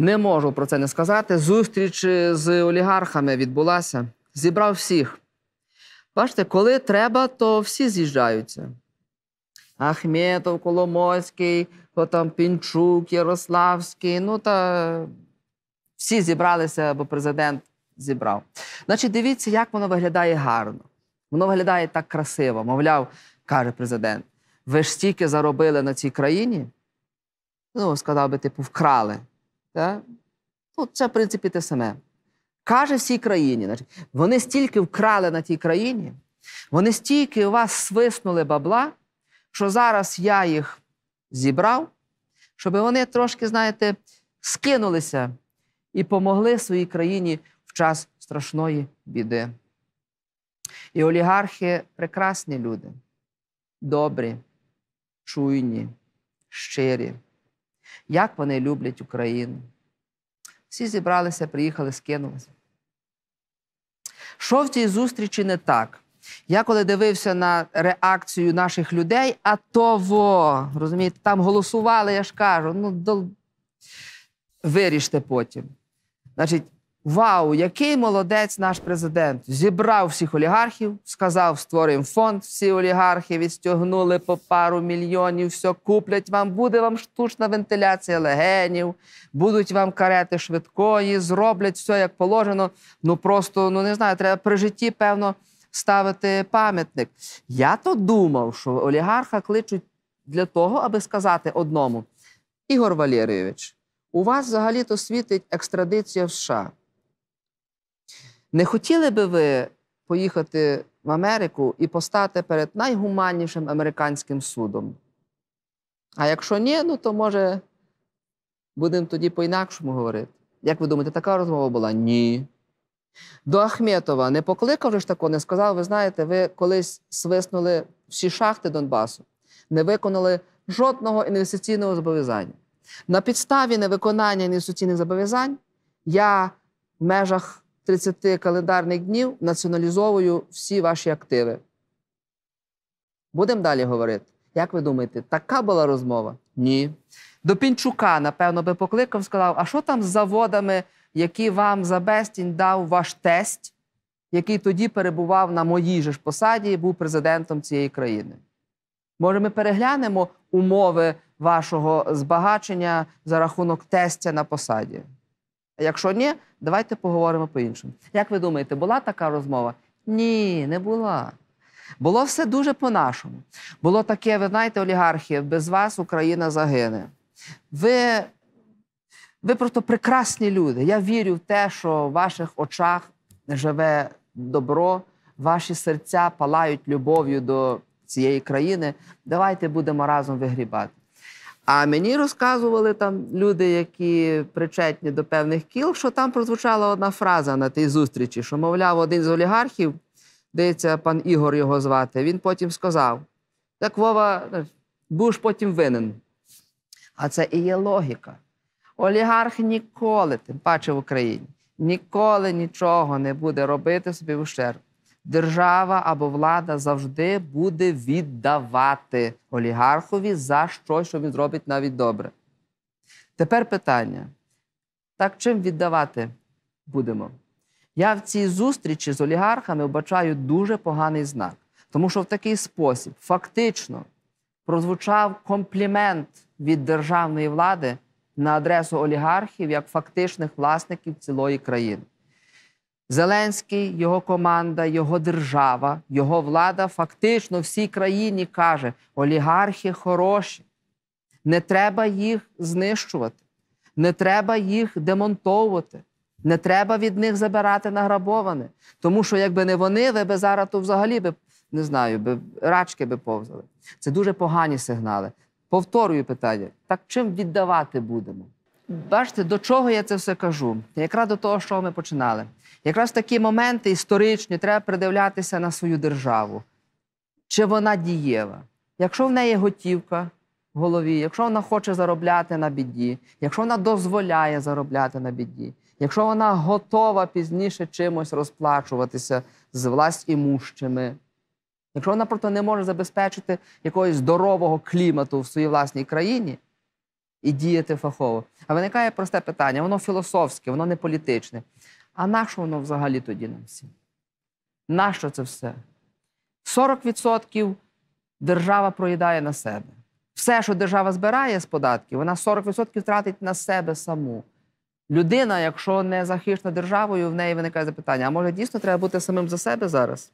Не можу про це не сказати. Зустріч е, з олігархами відбулася. Зібрав всіх. Бачите, коли треба, то всі з'їжджаються. Ахметов, Коломойський, потім Пінчук, Ярославський. Ну та всі зібралися, бо президент зібрав. Значить, дивіться, як воно виглядає гарно. Воно виглядає так красиво. Мовляв, каже президент: ви ж стільки заробили на цій країні. Ну, сказав би, типу, вкрали. Та? Ну, Це, в принципі, те саме. Каже всій країні, значить, вони стільки вкрали на тій країні, вони стільки у вас свиснули бабла, що зараз я їх зібрав, щоб вони трошки, знаєте, скинулися і помогли своїй країні в час страшної біди. І олігархи прекрасні люди, добрі, чуйні, щирі як вони люблять Україну. Всі зібралися, приїхали, скинулися. Що в цій зустрічі не так? Я коли дивився на реакцію наших людей, а того, розумієте, там голосували, я ж кажу, ну, до... виріште потім. Значить, Вау, який молодець наш президент! Зібрав всіх олігархів, сказав, створимо фонд. Всі олігархи відстягнули по пару мільйонів, все куплять вам, буде вам штучна вентиляція легенів, будуть вам карети швидкої, зроблять все як положено. Ну просто ну не знаю, треба при житті, певно, ставити пам'ятник. Я то думав, що олігарха кличуть для того, аби сказати одному: Ігор Валерійович, у вас взагалі-то світить екстрадиція в США. Не хотіли би ви поїхати в Америку і постати перед найгуманнішим американським судом? А якщо ні, ну то може будемо тоді по-інакшому говорити. Як ви думаєте, така розмова була? Ні. До Ахметова не покликав ж такого, не сказав, ви знаєте, ви колись свиснули всі шахти Донбасу, не виконали жодного інвестиційного зобов'язання. На підставі невиконання інвестиційних зобов'язань я в межах 30 календарних днів націоналізовую всі ваші активи. Будемо далі говорити. Як ви думаєте, така була розмова? Ні. До Пінчука, напевно, би покликав сказав: а що там з заводами, які вам за безцінь дав ваш тесть, який тоді перебував на моїй же ж посаді і був президентом цієї країни? Може, ми переглянемо умови вашого збагачення за рахунок тестя на посаді? А якщо ні, давайте поговоримо по-іншому. Як ви думаєте, була така розмова? Ні, не була. Було все дуже по-нашому. Було таке, ви знаєте, олігархія, без вас Україна загине. Ви ви просто прекрасні люди. Я вірю в те, що в ваших очах живе добро, ваші серця палають любов'ю до цієї країни. Давайте будемо разом вигрібати. А мені розказували там люди, які причетні до певних кіл, що там прозвучала одна фраза на тій зустрічі, що, мовляв, один з олігархів, здається, пан Ігор його звати, він потім сказав: так Вова, будеш потім винен. А це і є логіка. Олігарх ніколи, тим паче в Україні, ніколи нічого не буде робити собі в ущерб держава або влада завжди буде віддавати олігархові за щось, що він зробить навіть добре. Тепер питання: так чим віддавати будемо? Я в цій зустрічі з олігархами вбачаю дуже поганий знак, тому що в такий спосіб фактично прозвучав комплімент від державної влади на адресу олігархів як фактичних власників цілої країни. Зеленський, його команда, його держава, його влада фактично всій країні каже: олігархи хороші, не треба їх знищувати, не треба їх демонтовувати, не треба від них забирати награбоване. Тому що, якби не вони, ви би зараз то взагалі би не знаю, би рачки би повзали. Це дуже погані сигнали. Повторюю питання: так чим віддавати будемо? бачите, до чого я це все кажу? Якраз до того, що ми починали. Якраз такі моменти історичні треба придивлятися на свою державу. Чи вона дієва? Якщо в неї готівка в голові, якщо вона хоче заробляти на біді, якщо вона дозволяє заробляти на біді, якщо вона готова пізніше чимось розплачуватися з власть імущими, якщо вона просто не може забезпечити якогось здорового клімату в своїй власній країні і діяти фахово. А виникає просте питання: воно філософське, воно не політичне. А нащо воно взагалі тоді нам всім? Нащо це все? 40% держава проїдає на себе. Все, що держава збирає з податків, вона 40% тратить на себе саму. Людина, якщо не захищена державою, в неї виникає запитання: а може дійсно треба бути самим за себе зараз?